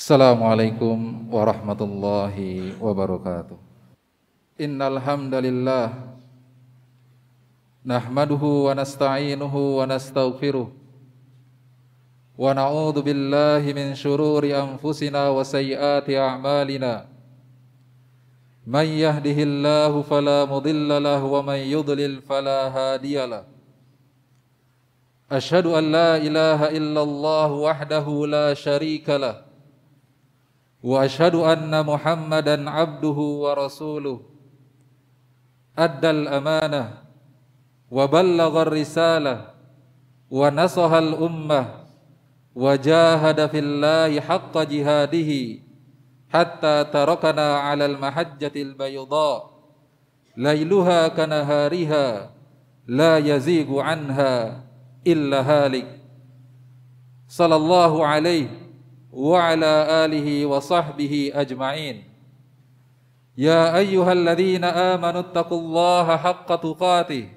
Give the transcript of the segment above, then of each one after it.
Assalamualaikum warahmatullahi wabarakatuh. Innal hamdalillah nahmaduhu wa nasta'inuhu wa nastaghfiruh wa na'udzu billahi min shururi anfusina wa sayyiati a'malina. May yahdihillahu fala mudilla lahu wa may yudlil fala hadiyalah. Ashhadu an la ilaha illallah wahdahu la sharika واشهد ان محمدا عبده ورسوله ادى الامانه وبلغ الرساله ونصح الامه وجاهد في الله حق جهاده حتى تركنا على المحجه البيضاء ليلها كنهارها لا يزيغ عنها الا هالك صلى الله عليه وعلى آله وصحبه أجمعين يا أيها الذين آمنوا اتقوا الله حق تقاته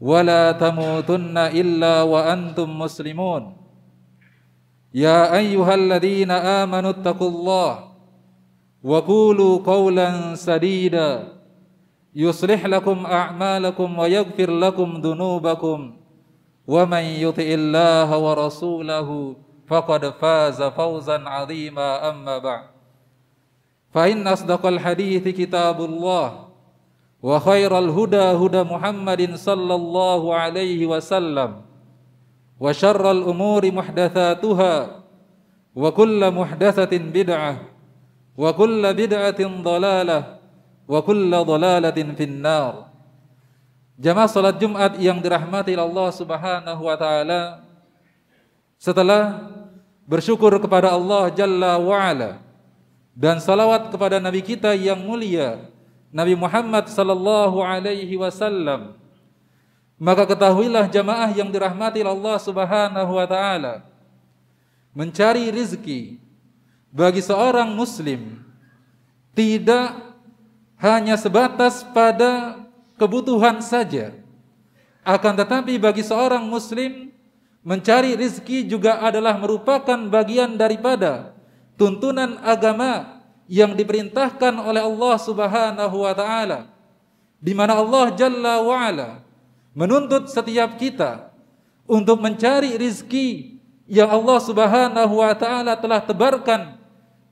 ولا تموتن إلا وأنتم مسلمون يا أيها الذين آمنوا اتقوا الله وقولوا قولا سديدا يصلح لكم أعمالكم ويغفر لكم ذنوبكم ومن يطئ الله ورسوله فقد فاز فوزا عظيما أما بعد فإن أصدق الحديث كتاب الله وخير الهدى هدى محمد صلى الله عليه وسلم وشر الأمور محدثاتها وكل محدثة بدعة وكل بدعة ضلالة وكل ضلالة في النار Jamaah salat Jumat yang dirahmati Allah Subhanahu wa taala setelah bersyukur kepada Allah Jalla wa'ala dan salawat kepada Nabi kita yang mulia Nabi Muhammad sallallahu alaihi wasallam maka ketahuilah jamaah yang dirahmati Allah Subhanahu wa taala mencari rizki bagi seorang muslim tidak hanya sebatas pada kebutuhan saja akan tetapi bagi seorang muslim Mencari rizki juga adalah merupakan bagian daripada tuntunan agama yang diperintahkan oleh Allah Subhanahu wa taala. Di mana Allah Jalla wa ala menuntut setiap kita untuk mencari rizki yang Allah Subhanahu wa taala telah tebarkan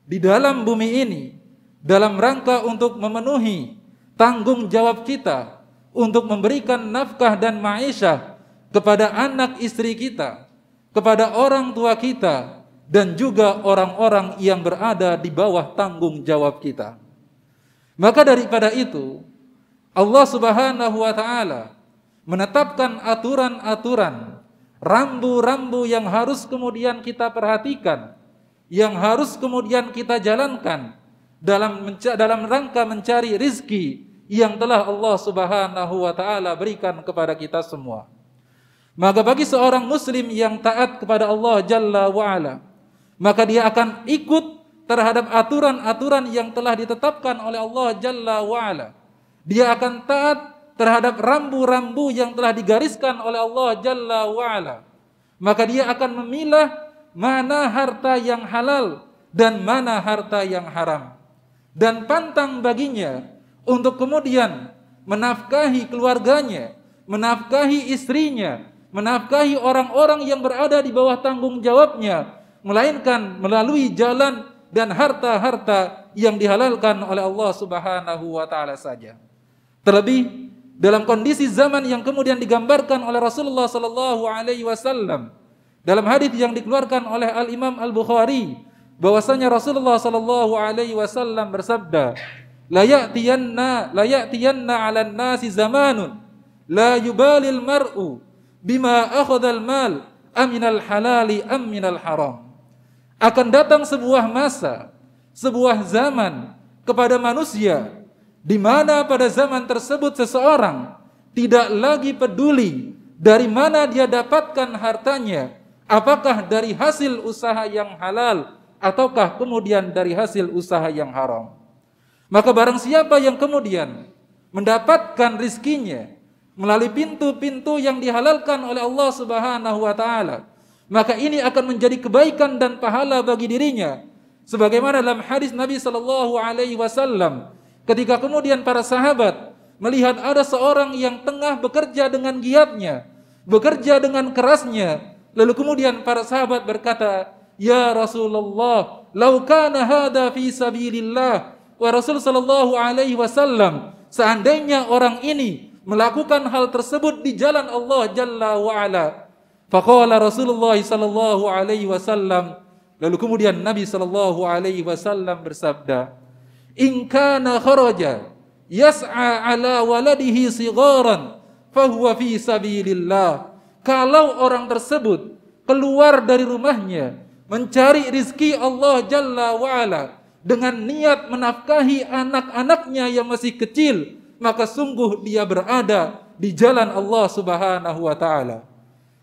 di dalam bumi ini dalam rangka untuk memenuhi tanggung jawab kita untuk memberikan nafkah dan ma'isyah kepada anak istri kita, kepada orang tua kita, dan juga orang-orang yang berada di bawah tanggung jawab kita. Maka daripada itu, Allah Subhanahu wa taala menetapkan aturan-aturan, rambu-rambu yang harus kemudian kita perhatikan, yang harus kemudian kita jalankan dalam dalam rangka mencari rizki yang telah Allah Subhanahu wa taala berikan kepada kita semua. Maka bagi seorang muslim yang taat kepada Allah Jalla wa'ala, maka dia akan ikut terhadap aturan-aturan yang telah ditetapkan oleh Allah Jalla wa'ala. Dia akan taat terhadap rambu-rambu yang telah digariskan oleh Allah Jalla wa'ala. Maka dia akan memilah mana harta yang halal dan mana harta yang haram. Dan pantang baginya untuk kemudian menafkahi keluarganya, menafkahi istrinya, menafkahi orang-orang yang berada di bawah tanggung jawabnya, melainkan melalui jalan dan harta-harta yang dihalalkan oleh Allah Subhanahu wa taala saja. Terlebih dalam kondisi zaman yang kemudian digambarkan oleh Rasulullah Sallallahu Alaihi Wasallam dalam hadis yang dikeluarkan oleh Al Imam Al Bukhari bahwasanya Rasulullah Sallallahu Alaihi Wasallam bersabda, layatiyanna layatiyanna ala nasi zamanun la yubalil mar'u bima akhadhal mal aminal halali aminal haram. Akan datang sebuah masa, sebuah zaman kepada manusia di mana pada zaman tersebut seseorang tidak lagi peduli dari mana dia dapatkan hartanya, apakah dari hasil usaha yang halal ataukah kemudian dari hasil usaha yang haram. Maka barang siapa yang kemudian mendapatkan rizkinya melalui pintu-pintu yang dihalalkan oleh Allah Subhanahu wa taala. Maka ini akan menjadi kebaikan dan pahala bagi dirinya. Sebagaimana dalam hadis Nabi sallallahu alaihi wasallam ketika kemudian para sahabat melihat ada seorang yang tengah bekerja dengan giatnya, bekerja dengan kerasnya, lalu kemudian para sahabat berkata, "Ya Rasulullah, lau kana hadha fi sabilillah." Wa Rasul sallallahu alaihi wasallam, seandainya orang ini melakukan hal tersebut di jalan Allah Jalla wa Ala. Faqala Rasulullah sallallahu alaihi wasallam lalu kemudian Nabi sallallahu alaihi wasallam bersabda, "In kana kharaja yas'a ala waladihi sigharan fahuwa fi sabilillah." Kalau orang tersebut keluar dari rumahnya mencari rizki Allah Jalla wa Ala dengan niat menafkahi anak-anaknya yang masih kecil, maka sungguh dia berada di jalan Allah Subhanahu wa taala.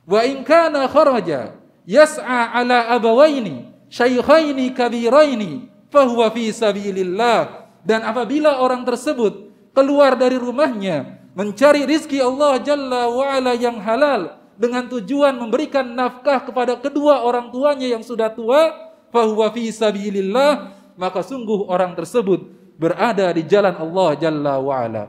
Wa in kana kharaja yas'a ala abawaini syaikhaini kabiraini huwa fi sabilillah. Dan apabila orang tersebut keluar dari rumahnya mencari rizki Allah Jalla wa'ala yang halal dengan tujuan memberikan nafkah kepada kedua orang tuanya yang sudah tua, fahuwa fi sabilillah, maka sungguh orang tersebut berada di jalan Allah Jalla wa'ala.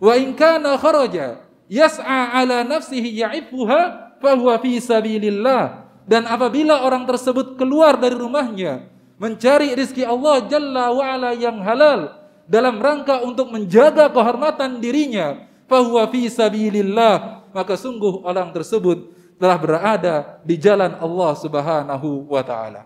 Wa in kana kharaja yas'a ala nafsihi ya'ifuha fahuwa fi sabilillah. Dan apabila orang tersebut keluar dari rumahnya mencari rizki Allah Jalla wa'ala yang halal dalam rangka untuk menjaga kehormatan dirinya, fahuwa fi sabilillah, maka sungguh orang tersebut telah berada di jalan Allah Subhanahu wa taala.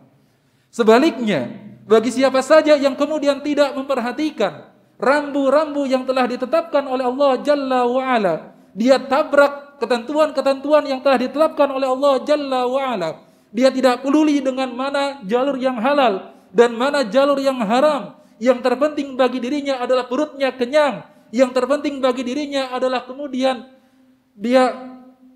Sebaliknya, bagi siapa saja yang kemudian tidak memperhatikan rambu-rambu yang telah ditetapkan oleh Allah Jalla wa'ala. Dia tabrak ketentuan-ketentuan yang telah ditetapkan oleh Allah Jalla wa'ala. Dia tidak peduli dengan mana jalur yang halal dan mana jalur yang haram. Yang terpenting bagi dirinya adalah perutnya kenyang. Yang terpenting bagi dirinya adalah kemudian dia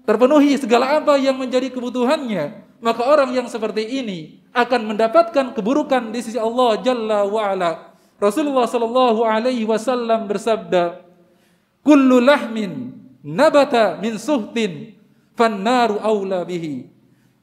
terpenuhi segala apa yang menjadi kebutuhannya. Maka orang yang seperti ini akan mendapatkan keburukan di sisi Allah Jalla wa'ala. Rasulullah sallallahu alaihi wasallam bersabda, "Kullu lahmin nabata min suhtin fannaru aula bihi."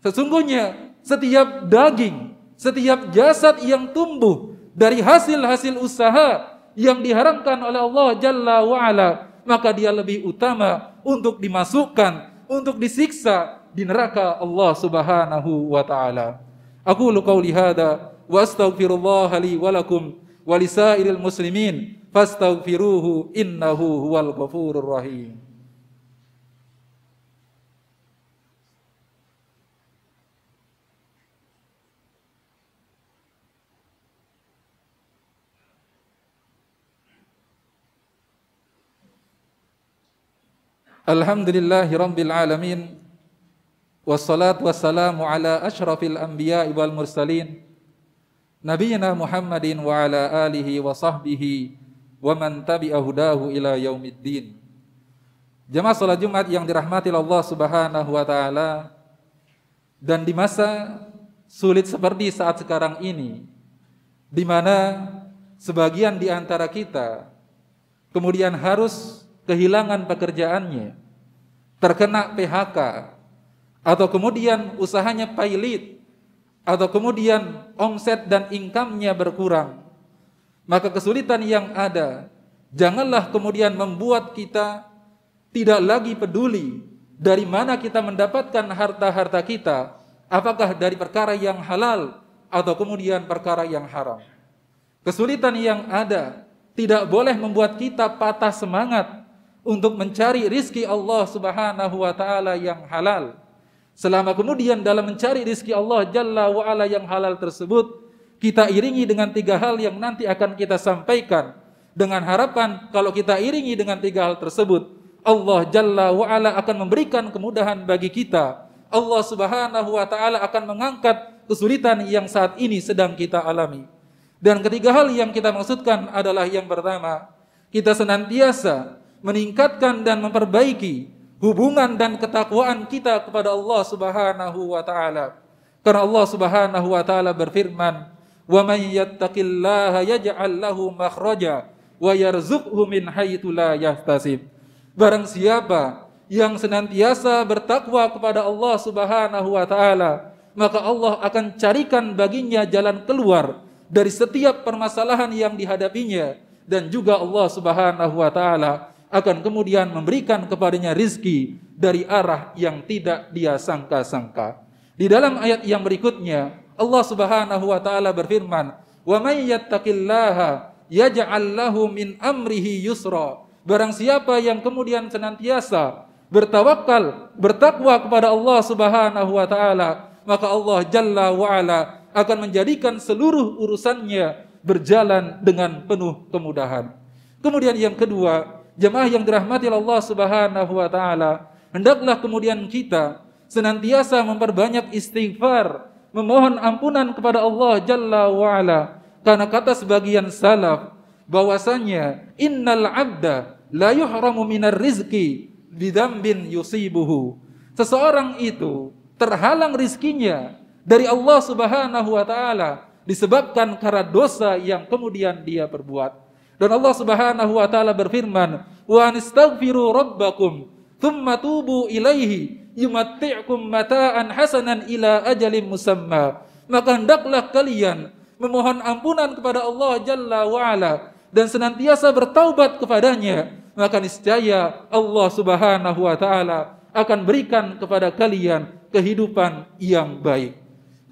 Sesungguhnya setiap daging, setiap jasad yang tumbuh dari hasil-hasil usaha yang diharamkan oleh Allah Jalla wa'ala, maka dia lebih utama untuk dimasukkan, untuk disiksa di neraka Allah Subhanahu wa taala. أقول قولي هذا وأستغفر الله لي ولكم ولسائر المسلمين فاستغفروه إنه هو الغفور الرحيم الحمد لله رب العالمين والصلاة والسلام على أشرف الأنبياء والمرسلين نبينا محمد وعلى آله وصحبه ومن تبع هداه إلى ila yaumiddin Jemaah salat Jumat yang dirahmati Allah Subhanahu wa taala dan di masa sulit seperti saat sekarang ini di mana sebagian di antara kita kemudian harus kehilangan pekerjaannya, terkena PHK, atau kemudian usahanya pailit, atau kemudian omset dan income-nya berkurang, maka kesulitan yang ada janganlah kemudian membuat kita tidak lagi peduli dari mana kita mendapatkan harta-harta kita, apakah dari perkara yang halal atau kemudian perkara yang haram. Kesulitan yang ada tidak boleh membuat kita patah semangat untuk mencari rizki Allah Subhanahu wa taala yang halal Selama kemudian dalam mencari rizki Allah Jalla wa'ala yang halal tersebut, kita iringi dengan tiga hal yang nanti akan kita sampaikan. Dengan harapan kalau kita iringi dengan tiga hal tersebut, Allah Jalla wa'ala akan memberikan kemudahan bagi kita. Allah Subhanahu wa taala akan mengangkat kesulitan yang saat ini sedang kita alami. Dan ketiga hal yang kita maksudkan adalah yang pertama, kita senantiasa meningkatkan dan memperbaiki hubungan dan ketakwaan kita kepada Allah Subhanahu wa taala. Karena Allah Subhanahu wa taala berfirman, "Wa may yattaqillaha yaj'al lahu makhraja wa yarzuqhu min haitsu la yahtasib." Barang siapa yang senantiasa bertakwa kepada Allah Subhanahu wa taala, maka Allah akan carikan baginya jalan keluar dari setiap permasalahan yang dihadapinya dan juga Allah Subhanahu wa taala akan kemudian memberikan kepadanya rizki dari arah yang tidak dia sangka-sangka. Di dalam ayat yang berikutnya, Allah Subhanahu wa taala berfirman, "Wa may yattaqillaha yaj'al lahu min amrihi yusra." Barang siapa yang kemudian senantiasa bertawakal, bertakwa kepada Allah Subhanahu wa taala, maka Allah Jalla wa ala akan menjadikan seluruh urusannya berjalan dengan penuh kemudahan. Kemudian yang kedua, Jemaah yang dirahmati Allah Subhanahu wa taala, hendaklah kemudian kita senantiasa memperbanyak istighfar, memohon ampunan kepada Allah Jalla wa ala. Karena kata sebagian salaf bahwasanya innal abda la yuhramu minar rizki bidambin yusibuhu. Seseorang itu terhalang rizkinya dari Allah Subhanahu wa taala disebabkan karena dosa yang kemudian dia perbuat. Dan Allah Subhanahu wa taala berfirman, "Wa anistaghfiru rabbakum thumma tubu ilaihi yumatti'kum mata'an hasanan ila ajalin musamma." Maka hendaklah kalian memohon ampunan kepada Allah Jalla wa ala dan senantiasa bertaubat kepadanya, maka niscaya Allah Subhanahu wa taala akan berikan kepada kalian kehidupan yang baik.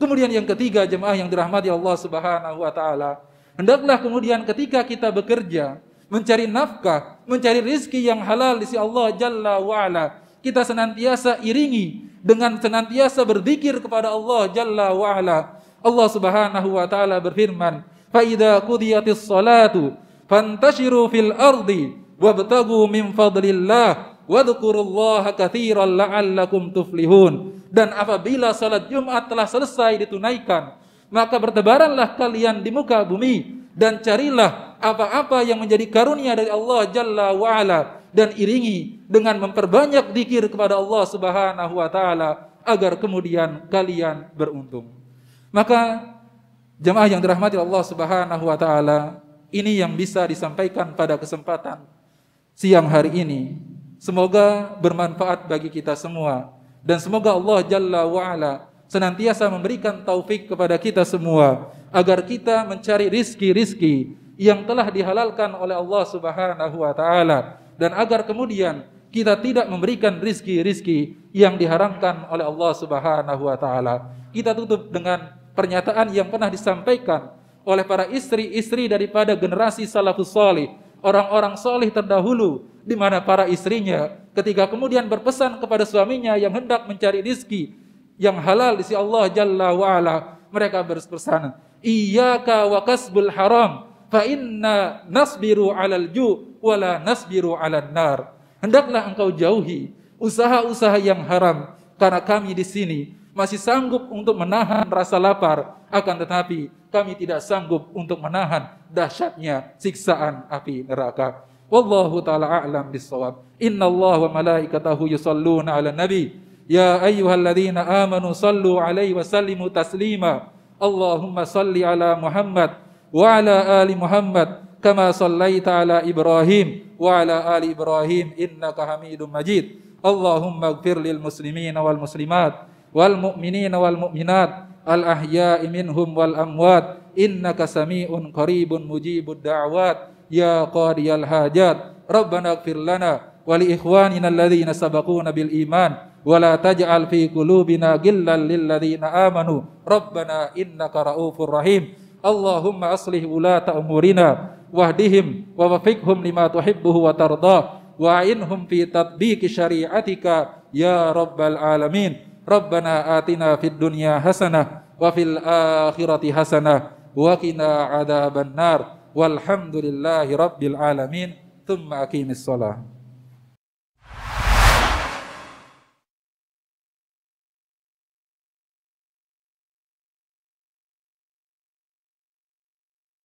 Kemudian yang ketiga jemaah yang dirahmati Allah Subhanahu wa taala, Hendaklah kemudian ketika kita bekerja, mencari nafkah, mencari rizki yang halal di sisi Allah Jalla wa'ala. Kita senantiasa iringi dengan senantiasa berzikir kepada Allah Jalla wa'ala. Allah subhanahu wa ta'ala berfirman, فَإِذَا قُضِيَتِ الصَّلَاتُ فَانْتَشِرُوا فِي الْأَرْضِ وَابْتَغُوا مِنْ فَضْلِ اللَّهِ وَذْكُرُوا اللَّهَ كَثِيرًا لَعَلَّكُمْ تُفْلِحُونَ Dan apabila salat Jumat telah selesai ditunaikan, maka bertebaranlah kalian di muka bumi dan carilah apa-apa yang menjadi karunia dari Allah Jalla wa'ala dan iringi dengan memperbanyak dikir kepada Allah Subhanahu wa taala agar kemudian kalian beruntung. Maka jemaah yang dirahmati Allah Subhanahu wa taala, ini yang bisa disampaikan pada kesempatan siang hari ini. Semoga bermanfaat bagi kita semua dan semoga Allah Jalla wa senantiasa memberikan taufik kepada kita semua agar kita mencari rizki-rizki yang telah dihalalkan oleh Allah Subhanahu wa taala dan agar kemudian kita tidak memberikan rizki-rizki yang diharamkan oleh Allah Subhanahu wa taala. Kita tutup dengan pernyataan yang pernah disampaikan oleh para istri-istri daripada generasi salafus salih, orang-orang salih terdahulu di mana para istrinya ketika kemudian berpesan kepada suaminya yang hendak mencari rizki yang halal di sisi Allah Jalla wa ala. Mereka berpesan, "Iyyaka wa kasbul haram, fa inna nasbiru 'alal ju' wa nasbiru 'alan nar." Hendaklah engkau jauhi usaha-usaha yang haram karena kami di sini masih sanggup untuk menahan rasa lapar, akan tetapi kami tidak sanggup untuk menahan dahsyatnya siksaan api neraka. Wallahu taala a'lam bissawab. Inna wa malaikatahu yusalluna 'alan nabi يا أيها الذين آمنوا صلوا عليه وسلموا تسليما اللهم صل على محمد وعلى آل محمد كما صليت على إبراهيم وعلى آل إبراهيم إنك حميد مجيد اللهم اغفر للمسلمين والمسلمات والمؤمنين والمؤمنات الأحياء منهم والأموات إنك سميع قريب مجيب الدعوات يا قاضي الحاجات ربنا اغفر لنا ولإخواننا الذين سبقونا بالإيمان ولا تجعل في قلوبنا غلا للذين آمنوا ربنا إنك رؤوف رحيم اللهم أصلح ولاة أمورنا واهدهم ووفقهم لما تحبه وترضاه وأعنهم في تطبيق شريعتك يا رب العالمين ربنا آتنا في الدنيا حسنة وفي الآخرة حسنة وقنا عذاب النار والحمد لله رب العالمين ثم أقيم الصلاة